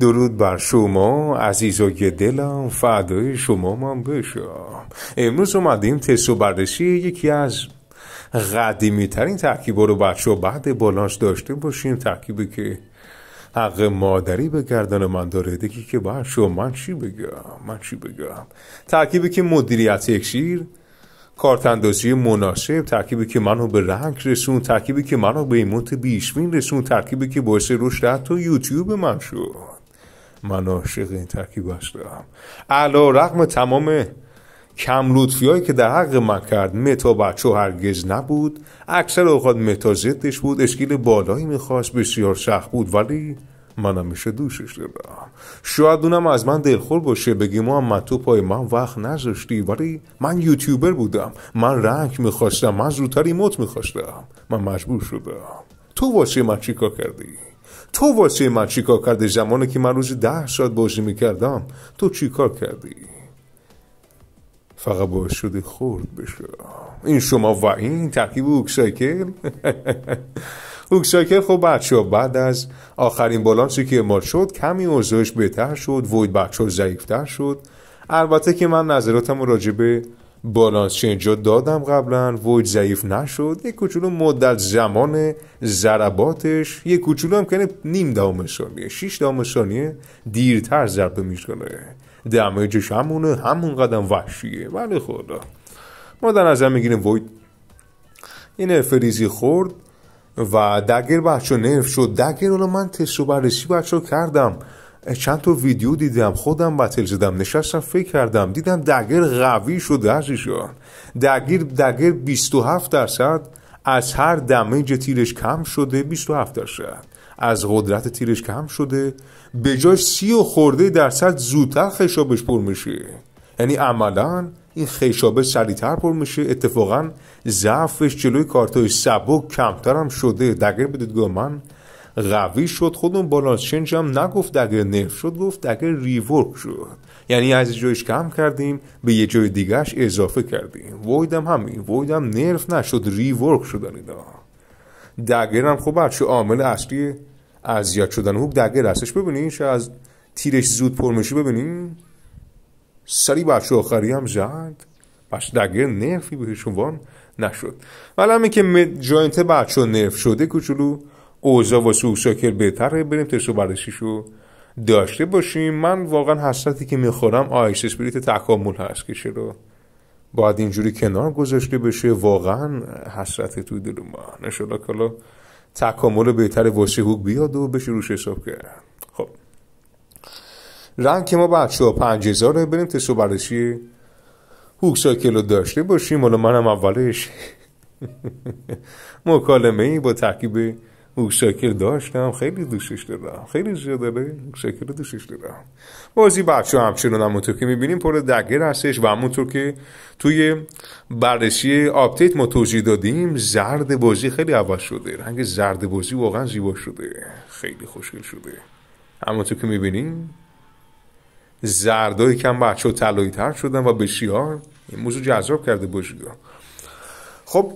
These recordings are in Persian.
درود بر شما عزیزای دلم فدای شما من بشم امروز اومدیم تست و بررسی یکی از قدیمی ترین ترکیب رو بچه بعد بالانس داشته باشیم ترکیبی که حق مادری به گردن من داره دیگه که بچه من چی بگم من چی بگم ترکیبی که مدیریت اکسیر کارتندازی مناسب ترکیبی که منو به رنگ رسون ترکیبی که منو به ایمونت بیشمین رسون ترکیبی که باعث رشد حتی یوتیوب من شد من عاشق این ترکیب دارم علا رقم تمام کم لطفی که در حق من کرد متا بچه هرگز نبود اکثر اوقات متا زدش بود اشکیل بالایی میخواست بسیار سخت بود ولی من همیشه دوشش دارم شاید اونم از من دلخور باشه بگی هم تو پای من وقت نذاشتی ولی من یوتیوبر بودم من رنگ میخواستم من زودتر موت میخواستم من مجبور شدم تو واسه من چیکار کردی؟ تو واسه من چیکار کرده زمانی که من روز ده ساعت بازی میکردم تو چیکار کردی فقط باعث شده خورد بشه این شما و این ترکیب اوکسایکل اوکسایکل خب بچه ها بعد از آخرین بالانسی که اعمال شد کمی اوضاعش بهتر شد وید بچه ها ضعیفتر شد البته که من نظراتم راجبه بالانس چینجا دادم قبلا وید ضعیف نشد یک کوچولو مدت زمان ضرباتش یک کوچولو هم کنه یعنی نیم دهم ثانیه شیش دهم ثانیه دیرتر ضربه میکنه دمیجش همونه همون قدم وحشیه ولی خدا ما در نظر میگیریم وید این فریزی خورد و دگر بچه نرف شد دگر حالا من تست و بررسی بچه کردم چند تا ویدیو دیدم خودم بتل زدم نشستم فکر کردم دیدم دگر قوی شده عزیزان دگر دگر 27 درصد از هر دمیج تیرش کم شده 27 درصد از قدرت تیرش کم شده به جای سی و خورده درصد زودتر خشابش پر میشه یعنی عملا این خشابه سریعتر پر میشه اتفاقا ضعفش جلوی کارتای سبک کمترم شده دگر به دیدگاه من قوی شد خودمون اون بالانس چنج هم نگفت دگر نرف شد گفت دگر ریورک شد یعنی از جایش کم کردیم به یه جای دیگرش اضافه کردیم ویدم همین ویدم نرف نشد ریورک شدن اینا دگر هم خب بچه عامل اصلی اذیت شدن او دگر هستش ببینیش از تیرش زود پر ببینیم سری بچه آخری هم زد پس دگر نرفی بهشون وان نشد ولی همین که جاینت بچه نرف شده کوچولو اوزا واسه سوساکر بهتره بریم تست و داشته باشیم من واقعا حسرتی که میخورم آیس اسپریت تکامل هست که چرا باید اینجوری کنار گذاشته بشه واقعا حسرت توی دل ما نشد کلا تکامل بهتر واسه هوک بیاد و بشه روش حساب کرد خب رنگ ما بچه ها پنج هزاره بریم تست و بررسی ساکل رو داشته باشیم حالا منم اولش مکالمه ای با ترکیب شاکر داشتم خیلی دوشش دارم خیلی زیاد داره شاکر رو دارم بازی بچه همچنان همونطور که میبینیم پر دگر هستش و همونطور که توی بررسی آپدیت ما توضیح دادیم زرد بازی خیلی عوض شده رنگ زرد بازی واقعا زیبا شده خیلی خوشگل شده همونطور که میبینیم که کم بچه ها تلایی تر شدن و بسیار این موضوع جذاب کرده بازی خب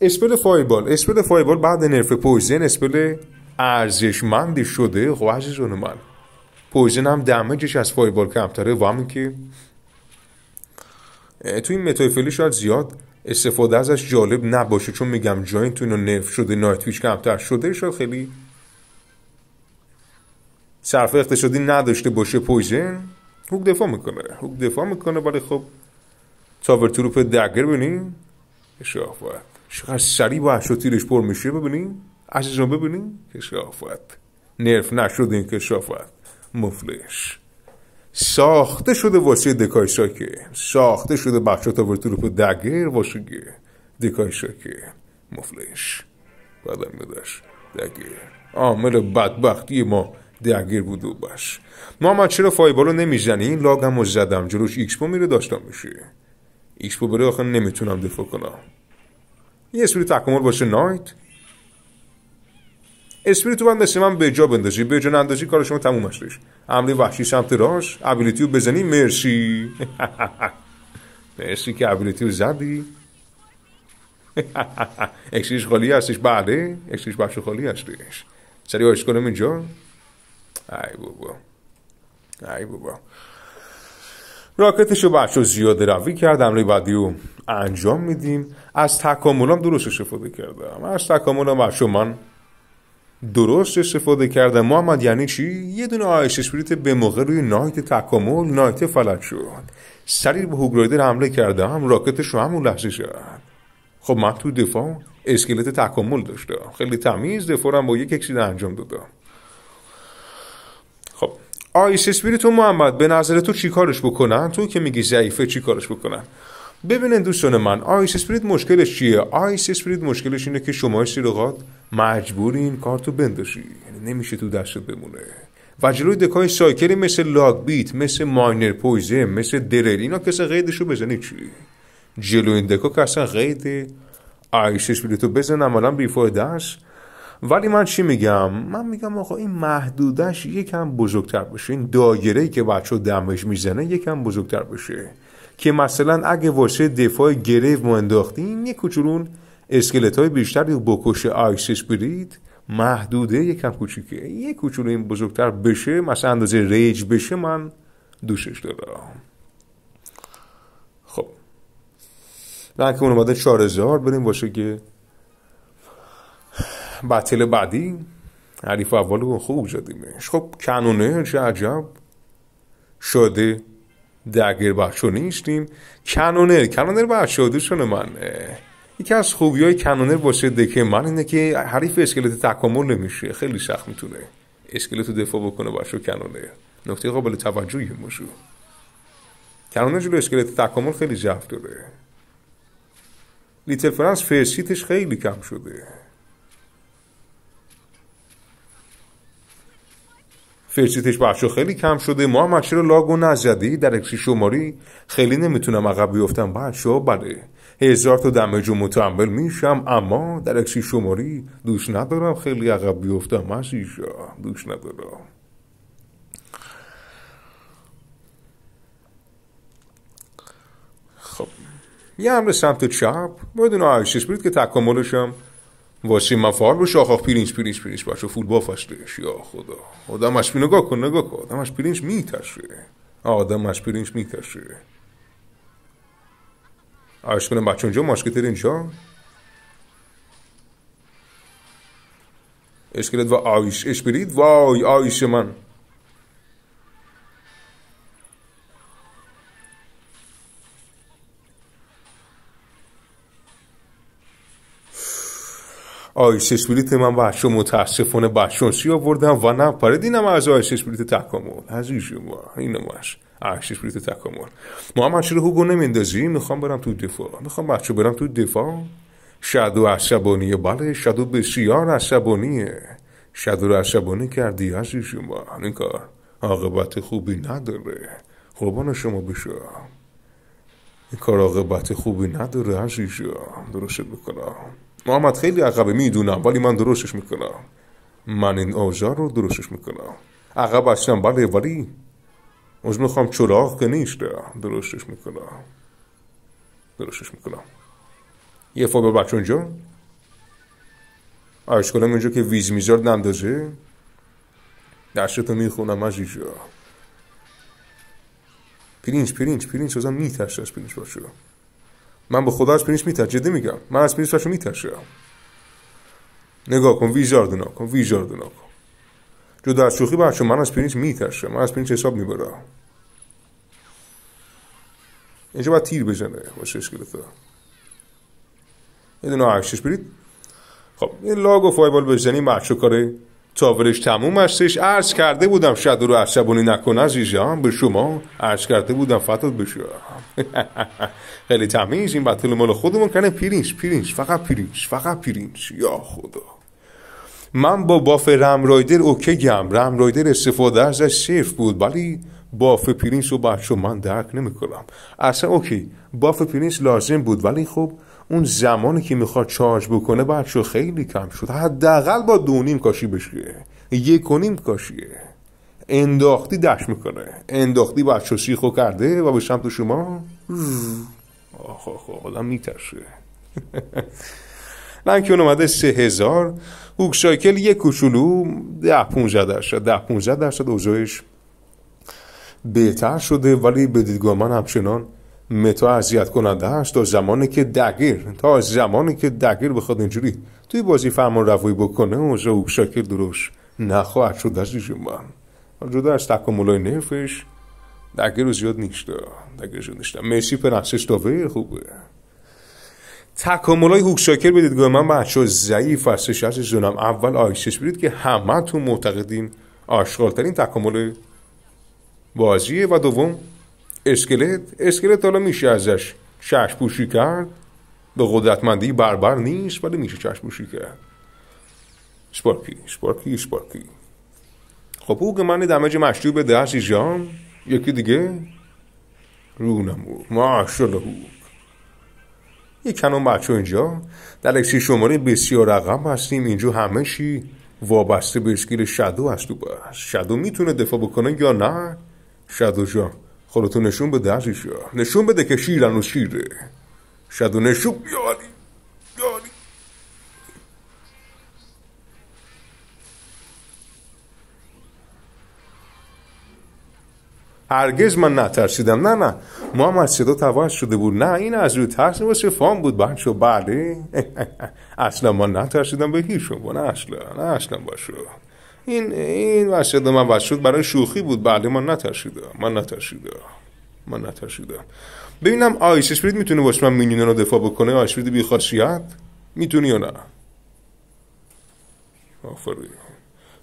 اسپل فایبال اسپل فایبال بعد نرف پویزن اسپل ارزشمندی شده خب عزیزون من پویزن هم دمجش از فایبال کمتره و همین که تو این متایفلی شاید زیاد استفاده ازش جالب نباشه چون میگم تو اینو نرف شده ویچ کمتر شده شاید خیلی صرف اقتصادی نداشته باشه پویزن هوک دفاع میکنه هوک دفاع میکنه ولی خب تاور تروپ دگر ببینیم شاید چقدر سریع و تیرش پر میشه ببینیم عزیزان ببینیم کشافت نرف نشد این کشافت مفلش ساخته شده واسه دکای ساکه ساخته شده بخشا تا ورتروپ دگر واسه دکای ساکه مفلش بعدم میداش دگر عامل بدبختی ما دگر بود و ما محمد چرا فایبالو نمیزنی این لاگم و زدم جلوش ایکسپو میره داستان میشه ایکسپو بره آخه نمیتونم دفاع کنم یه اسپریت تکامل باشه نایت اسپریتو باید مثل من به جا بندازی به جا نندازی کار شما تموم هستش عملی وحشی سمت راش ابیلیتیو بزنی مرسی مرسی که ابیلیتیو زدی اکسیش خالی هستش بعده اکسیش بخش خالی هستش سری کنم اینجا ای بابا ای بابا راکتش رو بچه زیاده روی کرد حمله بعدی رو انجام میدیم از تکاملام درست استفاده کردم از تکاملام بچه من درست استفاده کردم محمد یعنی چی؟ یه دونه آیش اسپریت به موقع روی نایت تکامل نایت فلت شد سریع به هوگرایدر حمله کردم راکتش رو همون لحظه شد خب من تو دفاع اسکلت تکامل داشتم خیلی تمیز دفاعم با یک اکسید انجام دادم آیس اسپیریت تو محمد به نظر تو چیکارش بکنن تو که میگی ضعیفه چیکارش بکنن ببینن دوستان من آیس اسپیریت مشکلش چیه آیس اسپیریت مشکلش اینه که شما سیرقات مجبورین کارتو بندشی یعنی نمیشه تو دستت بمونه و جلوی دکای سایکلی مثل لاگ بیت مثل ماینر پویزه مثل درل اینا کسی قیدشو بزنی چی جلوی دکا که اصلا قید آیس تو بزن عملا بیفایده ولی من چی میگم من میگم آقا این محدودش یکم بزرگتر بشه این دایره که بچه دمش میزنه یکم بزرگتر بشه که مثلا اگه واسه دفاع گریو ما انداختیم یک کوچولون اسکلت های بیشتر رو بکش آیسیس برید محدوده یکم کوچیکه یه کوچولو این بزرگتر بشه مثلا اندازه ریج بشه من دوشش دارم خب رنگ اون اومده 4000 بریم باشه که بطله بعدی حریف اول خوب زدیمش خب کنونه چه عجب شده دگر بخشو نیستیم کنونه کنونر بخشاده شونه من یکی از خوبی های کنونر باشه دکه من اینه که حریف اسکلت تکامل نمیشه خیلی سخت میتونه اسکلت رو دفاع بکنه باشه کنونه نقطه قابل توجهی موشو کنونه جلو اسکلت تکامل خیلی ضعف داره لیتل فرانس فرسیتش خیلی کم شده فرسیتش بخشو خیلی کم شده ما هم لاگو نزدی در اکسی شماری خیلی نمیتونم عقب بیفتم بچه بله هزار تا دمج و متعمل میشم اما در اکسی شماری دوش ندارم خیلی عقب بیفتم عزیزا دوش ندارم خب یه عمل سمت چپ بدون که تکاملشم واسه من فال بشه آخ پرینس پرینس پرینس بچه فول بافش یا خدا آدمش می نگاه کن نگاه کن آدمش می میتشه آدمش می تشه عرض کنم بچه اونجا تر اینجا اشکلت و آیش اشپرید وای آیش من آیس اسپریت من بچه متاسفانه بچانسی آوردم و نه اینم از آیس اسپریت تکامل این شما اینم از آیس اسپریت تکامل هم چرا هوگو نمیندازی میخوام برم تو دفاع میخوام بچه برم تو دفاع شدو عصبانیه بله شدو بسیار عصبانیه شدو رو عصبانی کردی عزیز شما این کار عاقبت خوبی نداره قربان شما بشو این کار عاقبت خوبی نداره عزیزم درست بکنم محمد خیلی عقبه میدونم ولی من درستش میکنم من این آجار رو درستش میکنم عقب هستم بله ولی اوز میخوام چراغ که نیست درستش میکنم درستش میکنم یه فا بچه اونجا آیش کنم که ویز میزار نندازه دستتو میخونم از اینجا پرینج پرینج پرینج ازم میترسه از پرینج باشه من به خدا از پرینش جدی میگم من از پرینش میترشم میترشم نگاه کن ویژار دونا کن ویژار جدا از شوخی بچه من از پرینش میترشم، من از پرینش حساب میبرم اینجا باید تیر بزنه با شش گرفته یه دونه عکسش برید خب این لاگ و فایبال بزنیم بچه کاره تاورش تموم هستش عرض کرده بودم شد رو عصبانی نکن عزیزم به شما عرض کرده بودم فتاد بشه خیلی تمیز این بطل مال خودمون کنه پیرینش پیرینش فقط پیرینش فقط پیرینش یا خدا من با باف رم رایدر اوکی گم رم رایدر استفاده ازش صرف بود ولی باف پرینس رو بچه من درک نمیکنم اصلا اوکی باف پرینس لازم بود ولی خب اون زمانی که میخواد چارج بکنه بچه خیلی کم شد حداقل با دونیم کاشی بشه یک و نیم کاشیه انداختی دش میکنه انداختی بچه سیخو کرده و به سمت شما آخ آخ آدم میترشه لنکیون اومده سه هزار هوک سایکل یک کوچولو ده پونزه درصد ده پونزه درصد اوضاعش بهتر شده ولی به دیدگاه من همچنان متا اذیت کننده است تا زمانی که دقیر تا زمانی که دقیر بخواد اینجوری توی بازی فرمان روی بکنه اون او شاکر دروش نخواهد شد ایجا من جدا از های نرفش دقیر زیاد نیست دقیر زیاد نیست مسی پرنسس خوبه تکامل های شاکر بدید گوه من بچه ضعیف هستش از زنم اول آیسش برید که همه تو معتقدین ترین تکامل بازیه و دوم اسکلت اسکلت حالا میشه ازش چشم پوشی کرد به قدرتمندی بربر نیست ولی میشه چشم پوشی کرد سپارکی سپارکی سپارکی خب او که من دمج مشروب به دست جام یکی دیگه رونمو ماشالله یک کنون بچه اینجا در اکسی شماره بسیار رقم هستیم اینجا همه چی وابسته به اسکیل شدو هست تو بس شدو میتونه دفاع بکنه یا نه شدو جان خودتو نشون بده عزیزا نشون بده که شیر انو شیره شد و نشون یاری هرگز من نترسیدم نه نه ما هم از صدا توجه شده بود نه این از روی ترس و فام بود بچه بله, بله. اصلا من نترسیدم به هیچ شما نه اصلا نه اصلا این این وشد من وشد برای شوخی بود بله من نترشیدم من نترشیدم من نترشیدم ببینم آیشش میتونه باش من میلیون رو دفاع بکنه آیش بی خاصیت میتونی یا نه آفرین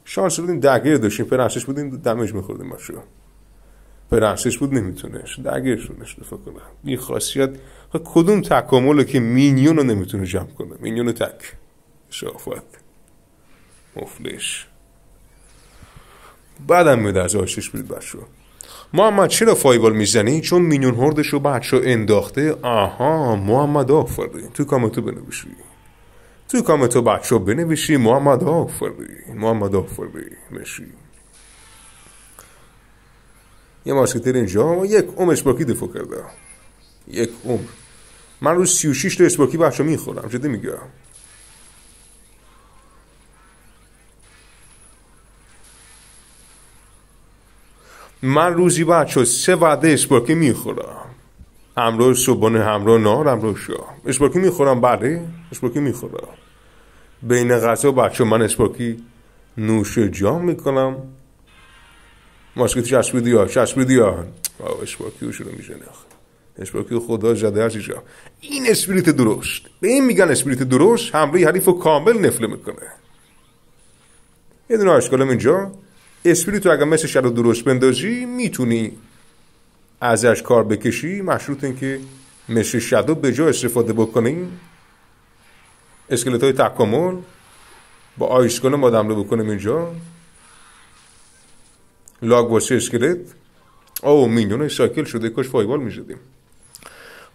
شانس بودیم دگیر داشتیم پرنسش بودیم دمج میخوردیم باشو پرنسش بود نمیتونش دگیرشونش دفاع کنه بی خاصیت خب کدوم تکامل که میلیون رو نمیتونه جمع کنه میلیون تک شافت مفلش بعدم میاد از آشش برید بچه محمد چرا فایبال میزنی چون مینون هردش رو بچه انداخته آها محمد آفرین تو کامتو بنویشی تو کامنتو بچه بنویشی محمد آفرین محمد آفرین مشی یه ماسکتر اینجا یک عمر اسپاکی دفع کرده یک عمر من روز 36 تا اسپاکی بچه میخورم چه میگم من روزی بچه سه وعده اسپاکی میخورم امروز صبحانه همراه نه، امروز شام اسپاکی میخورم بله اسپاکی میخورم بین غذا بچه من اسپاکی نوش جام میکنم ماسکتی چسبیدی ها چسبیدی ها اسپاکی شروع میشه نخ اسپاکی خدا زده جا. این اسپریت درست به این میگن اسپریت درست حمله حریف و کامل نفله میکنه یه دونه اشکالم اینجا اسپریتو اگه مثل و درست بندازی میتونی ازش کار بکشی مشروط اینکه مثل شدو به جا استفاده بکنی اسکلت های تکامل با آیس ما دمره بکنیم اینجا لاگ واسه اسکلت او مینیون ساکل شده کاش فایبال میشدیم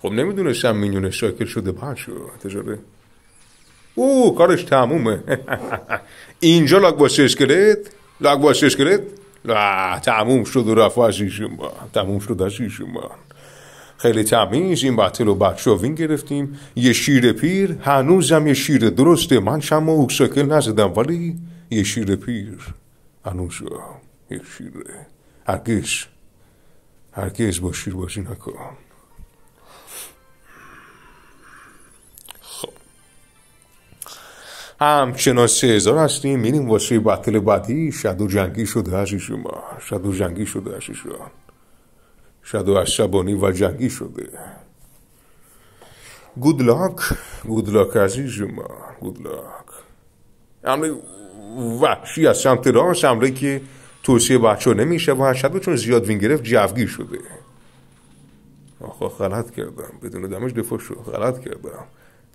خب نمیدونستم مینیون ساکل شده بچه تجاره او کارش تمومه اینجا لاگ واسه اسکلت لاک باشش کرد تموم شد و رفت شیشون تموم شد با، خیلی تمیز این بطل و وین گرفتیم یه شیر پیر هنوزم یه شیر درسته من شما اوکساکل نزدم ولی یه شیر پیر هنوز یه شیر هرگز هرگز با شیر بازی نکن همچنان هزار هستیم میریم واسه بطل بعدی و جنگی شده شما ما و جنگی شده شما شدو عصبانی و جنگی شده گود لاک گود لاک عزیز ما گود لاک حمله وحشی از سمت راست حمله که توصیه بچه نمیشه و شدو چون زیاد وین گرفت جفگی شده آخه غلط کردم بدون دمش دفاع شد غلط کردم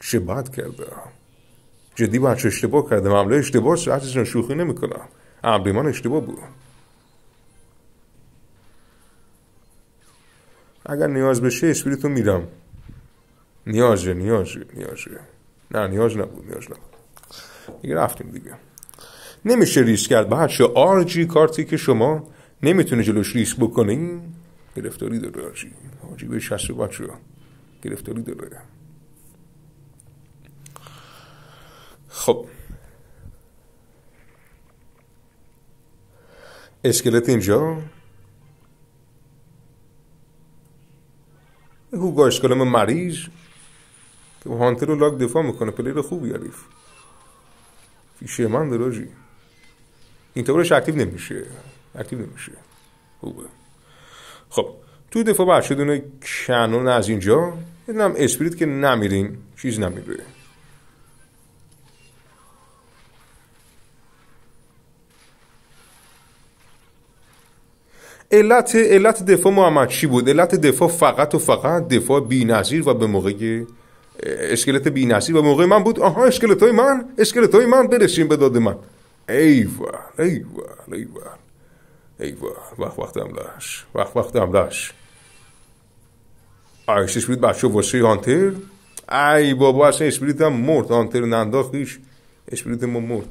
چه بد کردم جدی بچه اشتباه کرده مملو اشتباه است عزیزان شوخی نمیکنم کنم من اشتباه بود اگر نیاز بشه اسپریتو میرم نیازه نیازه نیازه نه نیاز نبود نیاز نبود دیگه رفتیم دیگه نمیشه ریسک کرد بچه آرژی کارتی که شما نمیتونه جلوش ریسک بکنی گرفتاری داره آرژی آرژی به شست بچه گرفتاری داره خب اسکلت اینجا هوگا اسکلم مریض که هانتر رو لاک دفاع میکنه پلیر خوبی عریف فیشه من دراجی این طورش اکتیو نمیشه اکتیو نمیشه خوبه خب تو دفاع بر کنون از اینجا هم اسپریت که نمیرین چیز نمیره علت علت دفاع محمد چی بود علت دفاع فقط و فقط دفاع بی‌نظیر و به موقع اسکلت بی‌نظیر و موقع من بود آها اسکلت های من اسکلت های من برسیم به داد من ای ایوال ایوال وقت وقت دملش وقت وقت دملش آیش اسپریت بچه واسه هانتر ای بابا اصلا اسپریت هم مرد هانتر ننداختیش اسپریت ما مرد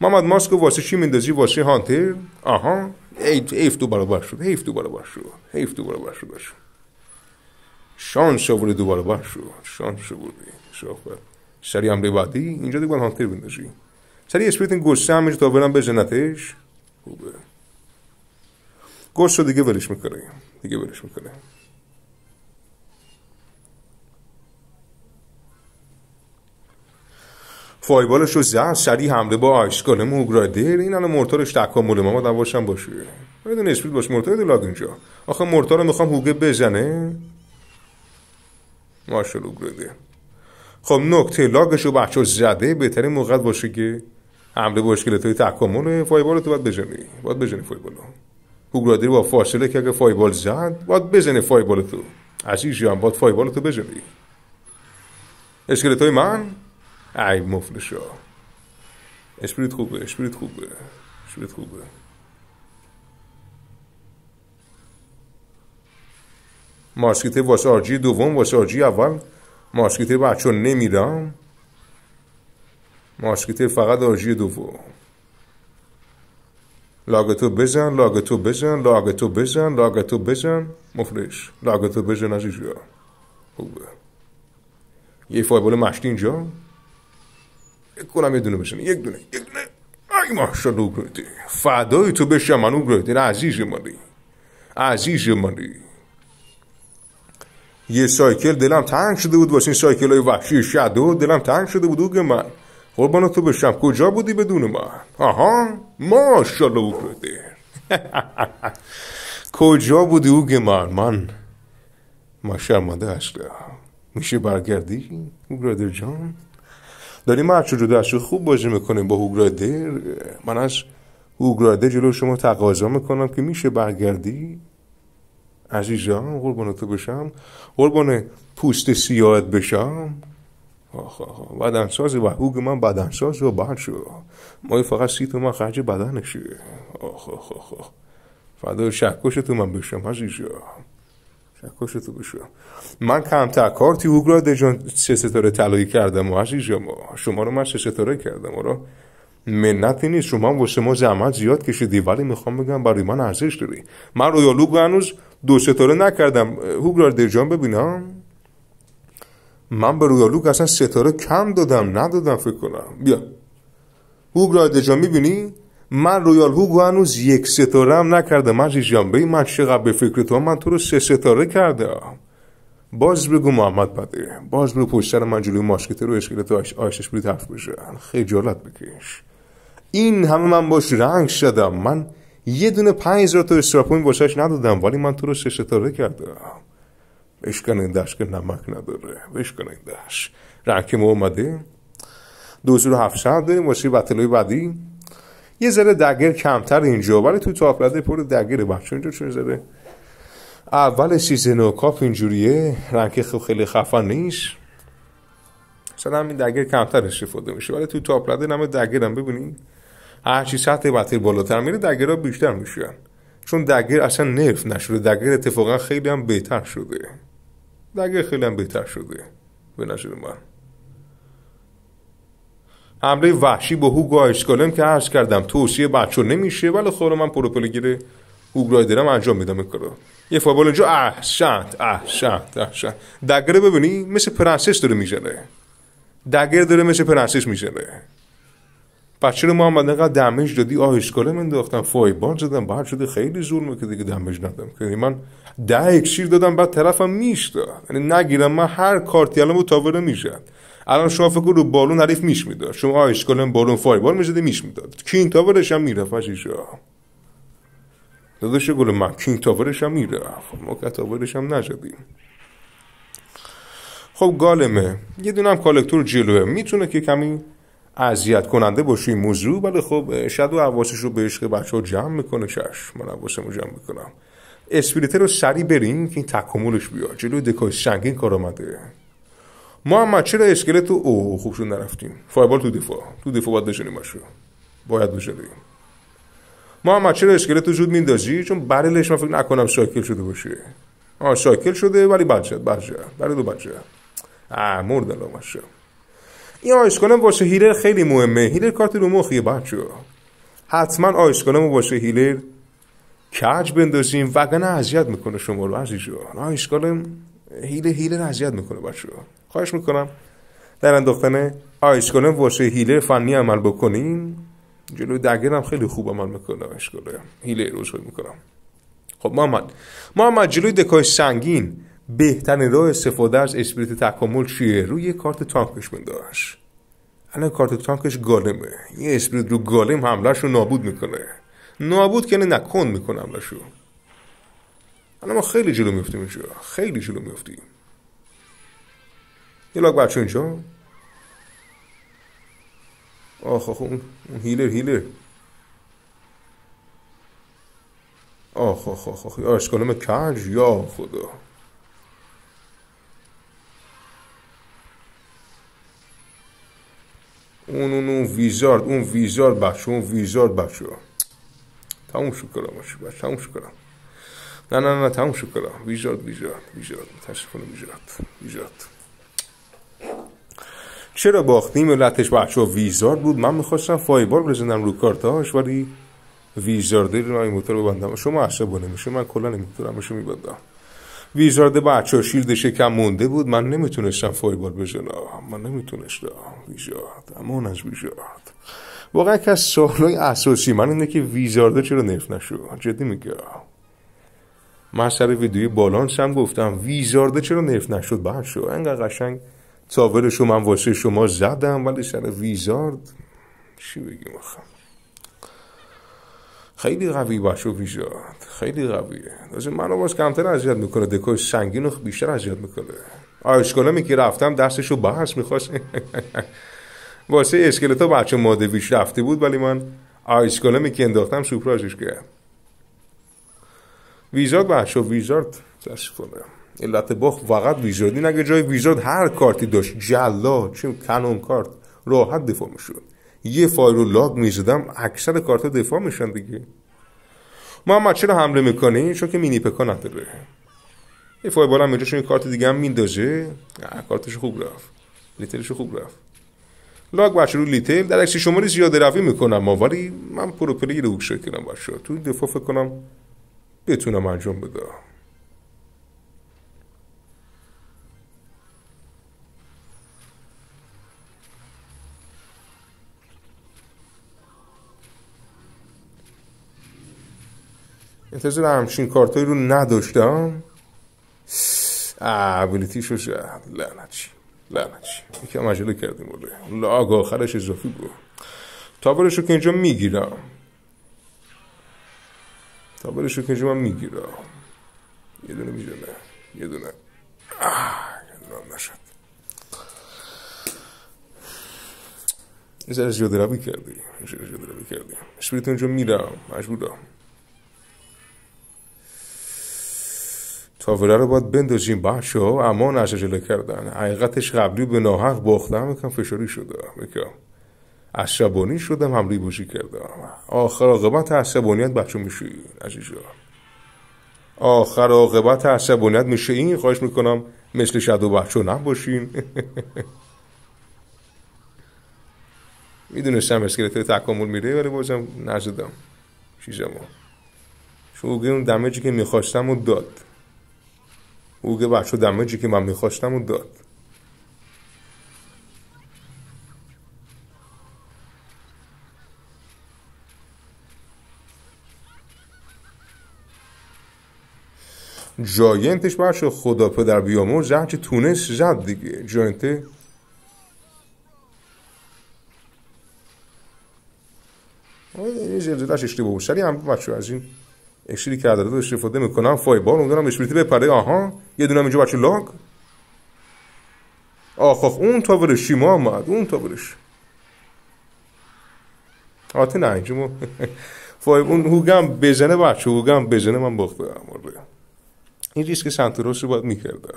محمد ماسکو واسه چی میندازی واسه هانتر آها حیف دو برابر شد حیف دو برابر شد حیف دو برابر شد شانس آورده دو برابر شد شانس آورده شافر سری حمله بعدی اینجا دیگه هانتر بندازی سری اسپریت این هم همینجا تا برم بزنتش خوبه رو دیگه ولش میکنه دیگه ولش میکنه رو زد سریع حمله با آیسکاله موگرادر این الان مرتارش تکامل ما باید باشم باشه بدون اسپید باش مرتار دلاغ اینجا آخه مرتار رو میخوام حوگه بزنه ماشال اوگراده خب نکته رو بچه زده بهترین موقع باشه که حمله مشکل های تکامل فایبال تو باید بزنی باید بزنی فایبالو هوگرادر با فاصله که اگه فایبال زد باید بزنی فایبال تو عزیزی هم باید فایبال تو بزنی اشکلت های من ای مفلشا اسپریت خوبه اسپریت خوبه اسپریت خوبه ماسکیته واسه آرژی دوم واسه آرژی اول ماسکیته بچه چون نمیرم ماسکیته فقط آرژی دوم لاگتو بزن لاگتو بزن لاگتو بزن لاگتو بزن مفلش لاغتو بزن از اینجا خوبه یه فایبال مشتی اینجا کنم یه دونه بشن یک دونه یک دونه ای ماشالله گردی فدای تو بشم منو بردی عزیز منی عزیز منی یه سایکل دلم تنگ شده بود واسه این سایکل های وحشی و دلم تنگ شده بود اوگه من قربان تو بشم کجا بودی بدون من آها ماشالله بردی کجا بودی اوگه من من ما شرمنده میشه برگردی او جان داریم رو جداش خوب بازی میکنیم با هوگرادر من از هوگرادر جلو شما تقاضا میکنم که میشه برگردی عزیزم قربان تو بشم قربان پوست سیاد بشم آخ آخ بدنساز و هوگ من بدنساز و بعد شو ما فقط سی من خرج بدنشه آخ آخ آخ, فدا تو من بشم عزیزم تو بشو من کمتر کارتی تی د جان چه ستاره طلایی کردم و شما شما رو من سه ستاره کردم رو منتی نیست شما و شما زحمت زیاد کشیدی ولی میخوام بگم برای من ارزش داری من رویالوگ هنوز دو ستاره نکردم هوگرا درجان ببینم من به رویالوگ اصلا ستاره کم دادم ندادم فکر کنم بیا هوگرا می میبینی من رویال هوگو هنوز یک ستاره هم نکرده من این من چقدر به فکر تو من تو رو سه ستاره کرده باز بگو محمد بده باز بگو پشتر من جلوی ماشکت رو اشکلت آش آشش بری تف خیلی خجالت بکش این همه من باش رنگ شدم من یه دونه پنج را تو استراپوین باشش ندادم ولی من تو رو سه ستاره کردم بشکن این دشت که نمک نداره بشکن این دشت رنگ ما اومده دوزور هفت داریم واسه بطلای بعدی یه ذره دگر کمتر اینجا ولی تو تاپ پر دگر بچه اینجا چون اول سیزن و کاف اینجوریه رنگ خیلی خفن نیست مثلا همین دگر کمتر استفاده میشه ولی تو تاپ رده دگر هم ببینید هرچی سطح بطری بالاتر میره ها بیشتر میشن چون دگر اصلا نرف نشده دگر اتفاقا خیلی هم بهتر شده دگر خیلی هم بهتر شده به نظر من حمله وحشی به هوگو آیسکالم که عرض کردم توصیه بچو نمیشه ولی خود خب من پروپلگیر هوگ رایدرم انجام میدم این یه فابال اینجا احشنت احشنت احشنت دگره ببینی مثل پرنسس داره میزنه دگر داره مثل پرنسس میزنه بچه رو ما هم انقدر دمیج دادی آهش کنه فای بار زدم بعد شده خیلی ظلمه که دیگه دمیج ندم که یعنی من ده اکسیر دادم بعد طرفم میشد یعنی نگیرم من هر کارتی الان متاوره میشه. الان شما فکر رو بالون حریف میش میداد شما آهش کنم بالون فایبال میشده میش میداد کینگ تاورش هم میرفت شیشا داداش گل من کینگ تاورش هم میرفت ما کتاورش هم نشدیم خب گالمه یه دونه هم کالکتور جلوه میتونه که کمی اذیت کننده باشه این موضوع ولی بله خب و حواسش رو به عشق بچه ها جمع میکنه چشم من حواسم رو جمع میکنم اسپریتر رو سریع بریم که این تکاملش بیاد جلو دکای سنگین کار آمده محمد چرا اسکلت رو اوه خوب شد نرفتیم فایبال تو دفاع تو دفاع باید بشنیم باشو باید بشنیم محمد چرا اسکلت رو زود میندازی چون برلش من فکر نکنم شاکل شده باشه آه شاکل شده ولی بچه بچه برای دو بچه آه مردن لامشه این آیس باشه هیلر خیلی مهمه هیلر کارت رو مخیه بچه حتما آیس باشه واسه هیلر کج بندازیم وگرنه اذیت میکنه شما رو عزیزان آیس هیلر هیلر اذیت میکنه بچه خواهش میکنم در انداختن آیس باشه واسه هیلر فنی عمل بکنیم جلو دگرم خیلی خوب عمل میکنه آیسکالم هیلر روز میکنم خب محمد محمد جلوی دکای سنگین بهترین راه استفاده از اسپریت تکامل چیه روی کارت تانکش بنداش الان کارت تانکش گالمه یه اسپریت رو گالم حملهش رو نابود میکنه نابود که نکن میکنم میکنه حملهش رو الان ما خیلی جلو میفتیم اینجا خیلی جلو میفتیم یه لاک بچه اینجا آخ آخ اون هیلر هیلر آخ آخ آخ کج یا خدا اون اون اون ویزارد اون ویزارد بخش اون ویزارد بچه تموم شو کلا باشه تموم شو نه نه نه تموم شو ویزارد ویزارد ویزارد تشکر ویزارد ویزارد چرا باختیم علتش بچه ویزارد بود من میخواستم فایبال بزنم رو کارتاش ولی ویزارد رو این موتور ببندم شما بانه میشه من کلا نمیتونم شما میبندم ویژارده با اچار شیلد شکم مونده بود من نمیتونستم فایبال بزنم من نمیتونستم ویژارد اون از ویزارد واقعا که از سوالای اساسی من اینه که ویزارده چرا نرف نشد جدی میگم من سر ویدیوی بالانس هم گفتم ویزارده چرا نرف نشد برشو انقدر قشنگ تاولشو من واسه شما زدم ولی سر ویزارد چی بگیم خیلی قوی و ویژاد خیلی قویه داشت منو باز کمتر اذیت میکنه دکای سنگین بیشتر اذیت میکنه می که رفتم دستش رو بحث میخواست واسه اسکلتا بچه ماده بیش رفته بود ولی من می که انداختم سپراجش کرد ویزارد بچه ویزارد دست کنه علت بخ فقط ویژادی نگه جای ویزارد هر کارتی داشت جلا چیم کنون کارت راحت دفاع میشد یه فایل رو لاگ میزدم اکثر کارت دفاع میشن دیگه محمد چرا حمله میکنه چون که مینی پکا نداره یه فایل بالا چون یه کارت دیگه هم میندازه کارتش خوب رفت لیترش خوب رفت لاگ بچه رو لیتل در اکسی شماری زیاده روی میکنم ولی من پروپلی رو بکشه کنم بچه تو این دفاع فکر کنم بتونم انجام بدم انتظار به همچین کارتایی رو نداشتم ابیلیتی شو شد لعنتی لعنتی یکم عجله کردیم بله لاغ آخرش اضافی بود تابلش رو که اینجا میگیرم تابلش رو که اینجا من میگیرم یه دونه میجونه یه دونه آه. یه دونه نشد یه ذره جدربی کردی یه ذره جدربی کردی اشپریت اونجا میرم مجبورم تاوره رو باید بندازیم بچه ها امان عجله کردن حقیقتش قبلی به ناحق باختم یکم فشاری شده یکم عصبانی شدم هم بوشی کردم آخر آقابت عصبانیت بچه میشه عزیزا آخر آقابت عصبانیت میشه این خواهش میکنم مثل شد و بچه نباشین میدونستم اسکلت تکامل میره ولی بازم نزدم چیزمو شوگه اون دمجی که میخواستم و داد او که و دمجی که من میخواستم و داد جاینتش برش خدا پدر بیامور که تونست زد دیگه جاینته یه زلزلهش اشتباه بود سریع هم بچه از این اشیری که عدد استفاده میکنم فایبار اون دارم اشتریتی بپره آها یه دونه اینجا بچه لاگ آخ خب، آخ اون تاورش شیما آمد اون ورش آتی نه اینجا ما فای اون هوگم بزنه بچه هوگم بزنه من باخت برم آره. این ریسک سنتروس رو باید میکرده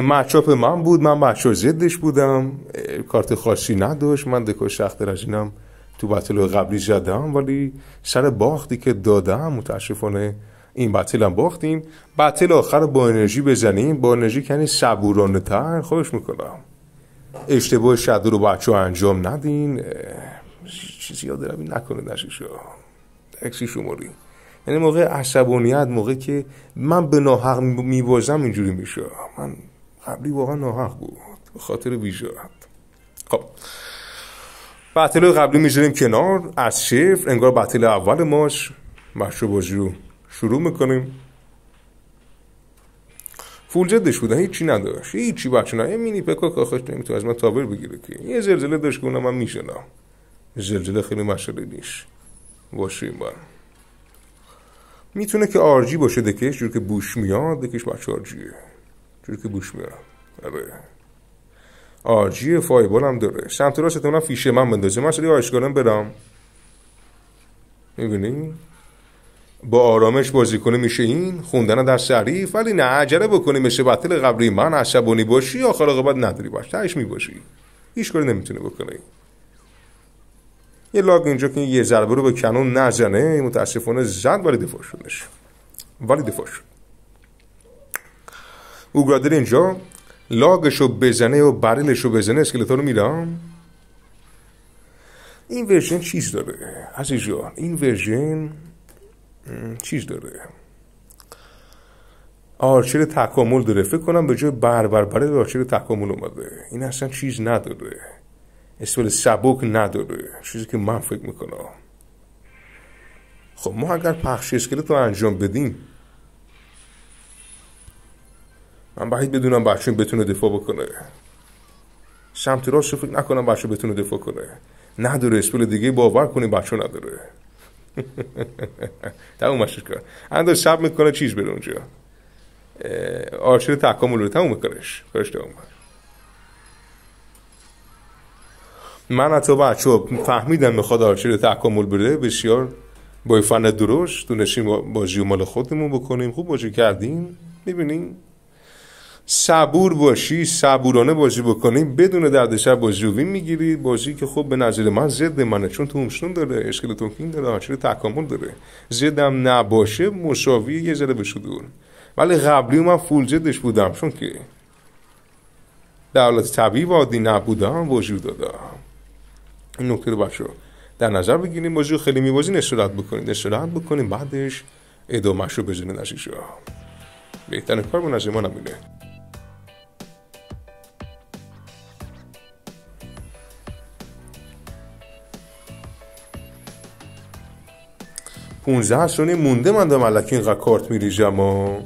مچاپ من بود من ماچو زدش بودم کارت خاصی نداشت من دکار سخت رزینم تو بتل قبلی زدم ولی سر باختی که دادم متاسفانه این بطل هم باختیم بطل آخر با انرژی بزنیم با انرژی کنی یعنی صبورانه تر خوش میکنم اشتباه شده رو بچه انجام ندین چیزی یاد روی نکنه ها اکسی شماری یعنی موقع عصبانیت موقع که من به ناحق میبازم اینجوری میشه من قبلی واقعا ناحق بود خاطر ویژه خب بطل قبلی میزنیم کنار از شفر انگار بطل اول ماش مشروع بازی رو شروع میکنیم فول جدش بودن هیچی نداشت هیچی بچه نه مینی پکا کاخش نمیتونه از من تابر بگیره که یه زلزله داشت که اونم من میشنم زلزله خیلی مسئله نیش باشه این میتونه که آرژی باشه دکش جور که بوش میاد دکش بچه آرژیه جور که بوش میاد آره آجی فایبال هم داره سمت راست اونم فیشه من بندازه من سری آیسکارم برم میبینی با آرامش بازی کنه میشه این خوندن در سریف ولی نه عجله بکنی مثل بطل قبری من عصبانی باشی آخر باید نداری باش تهش میباشی هیچ کاری نمیتونه بکنه یه لاگ اینجا که یه ضربه رو به کنون نزنه متاسفانه زد ولی دفاع شد ولی دفاع شد اوگرادر اینجا لاگشو بزنه و بریلشو بزنه اسکلتا رو میرم این ورژن چیز داره از جان این ورژن چیز داره آرچر تکامل داره فکر کنم به جای بربر بر آرچر تکامل اومده این اصلا چیز نداره اسول سبک نداره چیزی که من فکر میکنم خب ما اگر پخش اسکلت رو انجام بدیم من بعید بدونم بچون بتونه دفاع بکنه سمت راست فکر نکنم بچه بتونه دفاع کنه نداره اسپل دیگه باور کنی بچه نداره مشکل کن انداز شب میکنه چیز بره اونجا آرشر تکامل رو تموم میکنش کارش تموم من حتی بچه فهمیدم میخواد آرشر تکامل بره بسیار با فن درشت دونشیم بازی و مال خودمون بکنیم خوب بازی کردیم میبینیم صبور باشی صبورانه بازی بکنی بدون دردسر جووین میگیری بازی که خب به نظر من ضد منه چون تومشون داره اشکل تونکین داره آنچه تکامل داره زدم نباشه مساوی یه ذره به شدور ولی قبلی من فول جدش بودم چون که در حالت طبیعی وادی نبودم وجود دادم این نکته رو بچه در نظر بگیریم بازی خیلی میبازی نسرات بکنید نسرات بکنید بعدش ادامهش رو بزنید نشیشو بهترین کار من هم اینه پونزه هشتونی مونده من دارم علکی اینقدر کارت میریجم و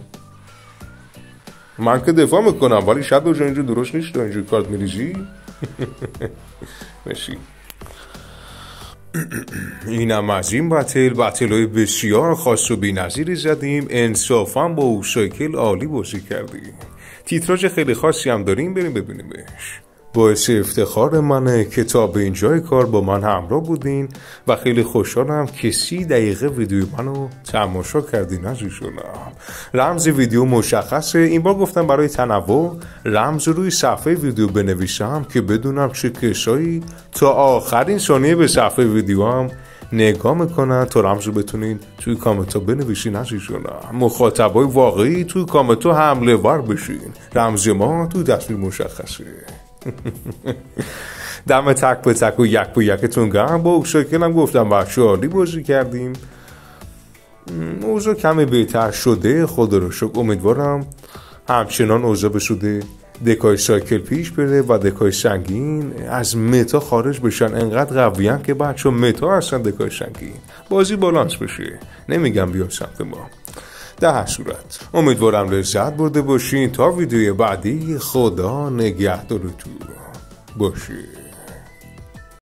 من که دفاع میکنم ولی شب دوشن اینجا درست نیست تو کارت میریجی مشی اینم از این بطل بطل های بسیار خاص و نظیری زدیم انصافا با سایکل عالی بازی کردیم تیتراج خیلی خاصی هم داریم بریم ببینیمش باعث افتخار منه که تا به اینجای کار با من همراه بودین و خیلی خوشحالم که سی دقیقه ویدیو منو تماشا کردین عزیزونم رمز ویدیو مشخصه این بار گفتم برای تنوع رمز روی صفحه ویدیو بنویسم که بدونم چه کسایی تا آخرین ثانیه به صفحه ویدیو هم نگاه میکنن تا رمز رو بتونین توی کامنت ها بنویسین عزیزانم مخاطبای واقعی توی کامنت ها حمله ور بشین رمز ما تو تصویر مشخصه دم تک به تک و یک به یکتون گرم با هم گفتم بچه عالی بازی کردیم اوضاع کمی بهتر شده خدا رو شکر امیدوارم همچنان اوضاع بشده دکای سایکل پیش بره و دکای سنگین از متا خارج بشن انقدر قویان که بچه متا هستن دکای سنگین بازی بالانس بشه نمیگم بیا سمت ما در هر صورت امیدوارم لذت برده باشین تا ویدیوی بعدی خدا نگهدارتون باشید